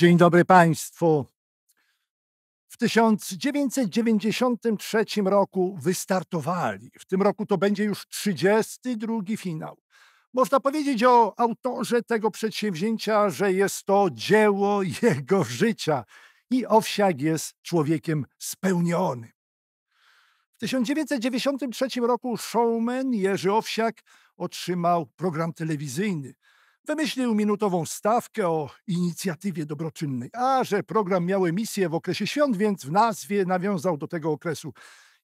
Dzień dobry Państwu. W 1993 roku wystartowali. W tym roku to będzie już 32 finał. Można powiedzieć o autorze tego przedsięwzięcia, że jest to dzieło jego życia i Owsiak jest człowiekiem spełnionym. W 1993 roku showman Jerzy Owsiak otrzymał program telewizyjny – Wymyślił minutową stawkę o inicjatywie dobroczynnej, a że program miał emisję w okresie świąt, więc w nazwie nawiązał do tego okresu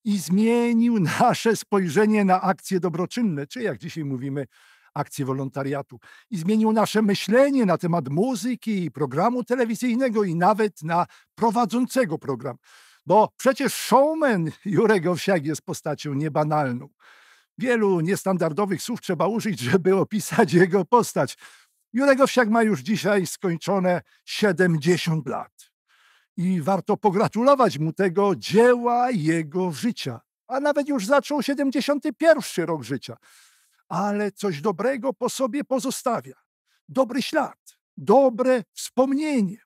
i zmienił nasze spojrzenie na akcje dobroczynne, czy jak dzisiaj mówimy, akcje wolontariatu. I zmienił nasze myślenie na temat muzyki i programu telewizyjnego i nawet na prowadzącego program. Bo przecież showman Jurek Owsiak jest postacią niebanalną. Wielu niestandardowych słów trzeba użyć, żeby opisać jego postać. Jurego Wsiak ma już dzisiaj skończone 70 lat. I warto pogratulować mu tego dzieła jego życia. A nawet już zaczął 71 rok życia. Ale coś dobrego po sobie pozostawia. Dobry ślad, dobre wspomnienie.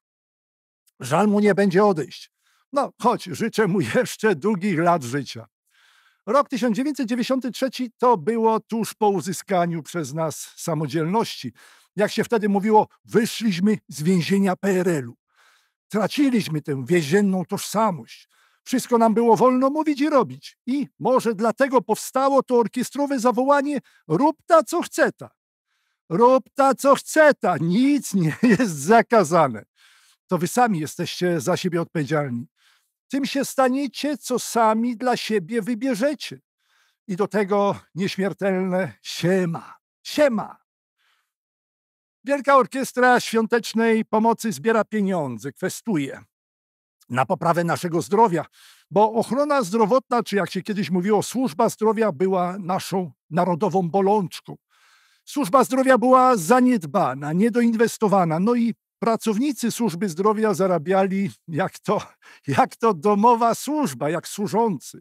Żal mu nie będzie odejść. No, choć życzę mu jeszcze długich lat życia. Rok 1993 to było tuż po uzyskaniu przez nas samodzielności. Jak się wtedy mówiło, wyszliśmy z więzienia PRL-u. Traciliśmy tę więzienną tożsamość. Wszystko nam było wolno mówić i robić. I może dlatego powstało to orkiestrowe zawołanie rób ta co chce ta. Rób ta co chce ta. Nic nie jest zakazane. To wy sami jesteście za siebie odpowiedzialni tym się staniecie, co sami dla siebie wybierzecie. I do tego nieśmiertelne siema, siema. Wielka Orkiestra Świątecznej Pomocy zbiera pieniądze, kwestuje na poprawę naszego zdrowia, bo ochrona zdrowotna, czy jak się kiedyś mówiło, służba zdrowia była naszą narodową bolączką. Służba zdrowia była zaniedbana, niedoinwestowana, no i pracownicy służby zdrowia zarabiali jak to, jak to domowa służba, jak służący.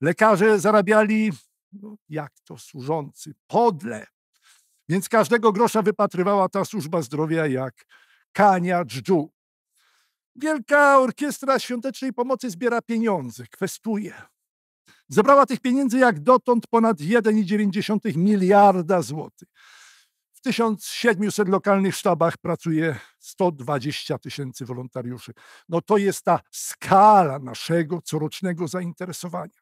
Lekarze zarabiali no, jak to służący, podle. Więc każdego grosza wypatrywała ta służba zdrowia jak kania dżdżu. Wielka Orkiestra Świątecznej Pomocy zbiera pieniądze, kwestuje. Zebrała tych pieniędzy jak dotąd ponad 1,9 miliarda złotych. W 1700 lokalnych sztabach pracuje 120 tysięcy wolontariuszy. No to jest ta skala naszego corocznego zainteresowania.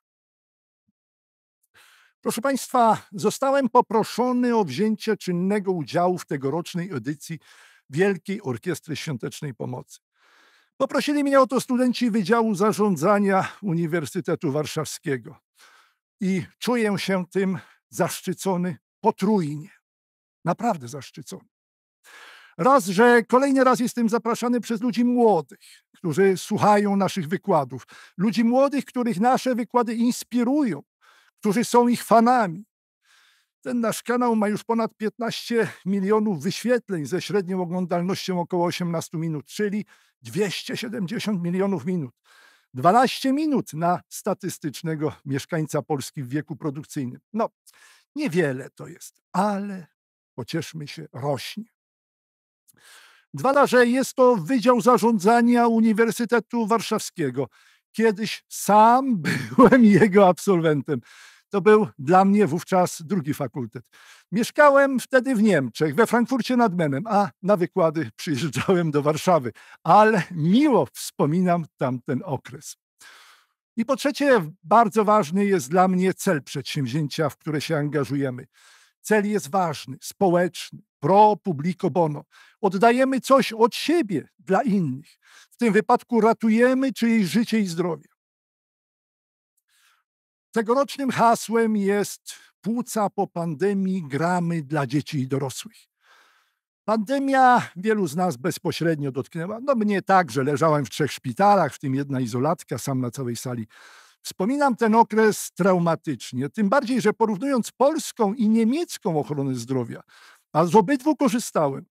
Proszę Państwa, zostałem poproszony o wzięcie czynnego udziału w tegorocznej edycji Wielkiej Orkiestry Świątecznej Pomocy. Poprosili mnie o to studenci Wydziału Zarządzania Uniwersytetu Warszawskiego i czuję się tym zaszczycony potrójnie. Naprawdę zaszczycony. Raz, że kolejny raz jestem zapraszany przez ludzi młodych, którzy słuchają naszych wykładów. Ludzi młodych, których nasze wykłady inspirują, którzy są ich fanami. Ten nasz kanał ma już ponad 15 milionów wyświetleń ze średnią oglądalnością około 18 minut, czyli 270 milionów minut. 12 minut na statystycznego mieszkańca Polski w wieku produkcyjnym. No, niewiele to jest, ale pocieszmy się, rośnie. Dwa, że jest to Wydział Zarządzania Uniwersytetu Warszawskiego. Kiedyś sam byłem jego absolwentem. To był dla mnie wówczas drugi fakultet. Mieszkałem wtedy w Niemczech, we Frankfurcie nad Menem, a na wykłady przyjeżdżałem do Warszawy, ale miło wspominam tamten okres. I po trzecie, bardzo ważny jest dla mnie cel przedsięwzięcia, w które się angażujemy. Cel jest ważny, społeczny, pro publico bono. Oddajemy coś od siebie dla innych. W tym wypadku ratujemy czyjeś życie i zdrowie. Tegorocznym hasłem jest płuca po pandemii gramy dla dzieci i dorosłych. Pandemia wielu z nas bezpośrednio dotknęła. No mnie także, leżałem w trzech szpitalach, w tym jedna izolatka, sam na całej sali Wspominam ten okres traumatycznie, tym bardziej, że porównując polską i niemiecką ochronę zdrowia, a z obydwu korzystałem,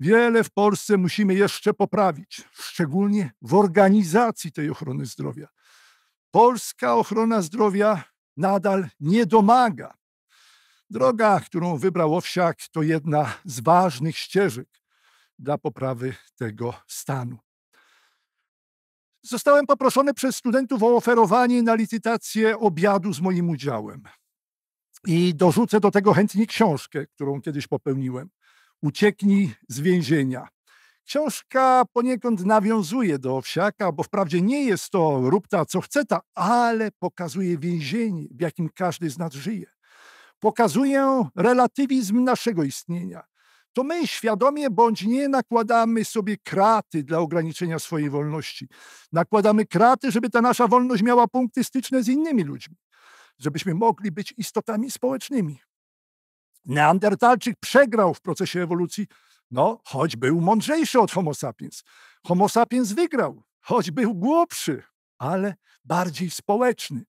wiele w Polsce musimy jeszcze poprawić, szczególnie w organizacji tej ochrony zdrowia. Polska ochrona zdrowia nadal nie domaga. Droga, którą wybrał Owsiak, to jedna z ważnych ścieżek dla poprawy tego stanu. Zostałem poproszony przez studentów o oferowanie na licytację obiadu z moim udziałem. I dorzucę do tego chętnie książkę, którą kiedyś popełniłem. Ucieknij z więzienia. Książka poniekąd nawiązuje do Owsiaka, bo wprawdzie nie jest to róbta co chce ta, ale pokazuje więzienie, w jakim każdy z nas żyje. Pokazuje relatywizm naszego istnienia to my świadomie bądź nie nakładamy sobie kraty dla ograniczenia swojej wolności. Nakładamy kraty, żeby ta nasza wolność miała punkty styczne z innymi ludźmi, żebyśmy mogli być istotami społecznymi. Neandertalczyk przegrał w procesie ewolucji, no, choć był mądrzejszy od Homo sapiens. Homo sapiens wygrał, choć był głupszy, ale bardziej społeczny,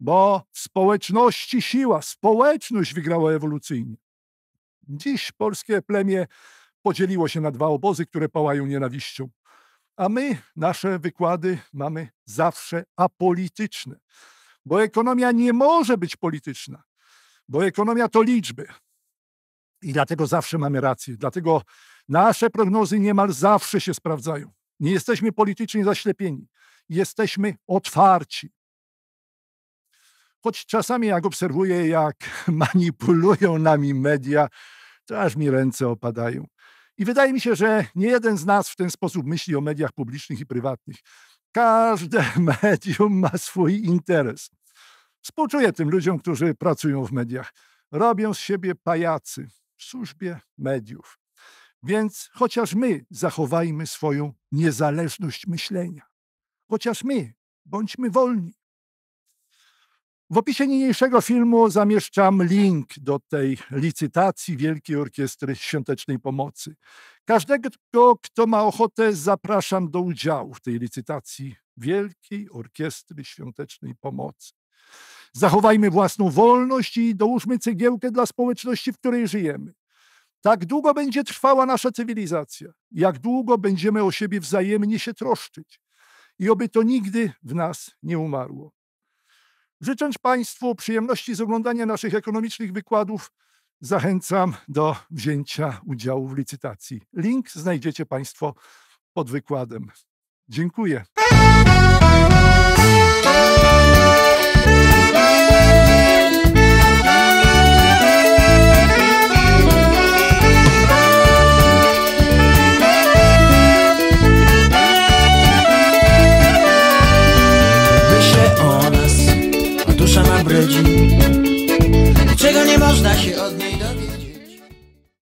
bo w społeczności siła, społeczność wygrała ewolucyjnie. Dziś polskie plemię podzieliło się na dwa obozy, które pałają nienawiścią. A my nasze wykłady mamy zawsze apolityczne, bo ekonomia nie może być polityczna, bo ekonomia to liczby. I dlatego zawsze mamy rację, dlatego nasze prognozy niemal zawsze się sprawdzają. Nie jesteśmy politycznie zaślepieni, jesteśmy otwarci. Choć czasami jak obserwuję, jak manipulują nami media, to aż mi ręce opadają. I wydaje mi się, że nie jeden z nas w ten sposób myśli o mediach publicznych i prywatnych. Każde medium ma swój interes. Współczuję tym ludziom, którzy pracują w mediach. Robią z siebie pajacy w służbie mediów. Więc chociaż my zachowajmy swoją niezależność myślenia, chociaż my bądźmy wolni, w opisie niniejszego filmu zamieszczam link do tej licytacji Wielkiej Orkiestry Świątecznej Pomocy. Każdego, kto ma ochotę, zapraszam do udziału w tej licytacji Wielkiej Orkiestry Świątecznej Pomocy. Zachowajmy własną wolność i dołóżmy cegiełkę dla społeczności, w której żyjemy. Tak długo będzie trwała nasza cywilizacja, jak długo będziemy o siebie wzajemnie się troszczyć. I oby to nigdy w nas nie umarło. Życząc Państwu przyjemności z oglądania naszych ekonomicznych wykładów, zachęcam do wzięcia udziału w licytacji. Link znajdziecie Państwo pod wykładem. Dziękuję.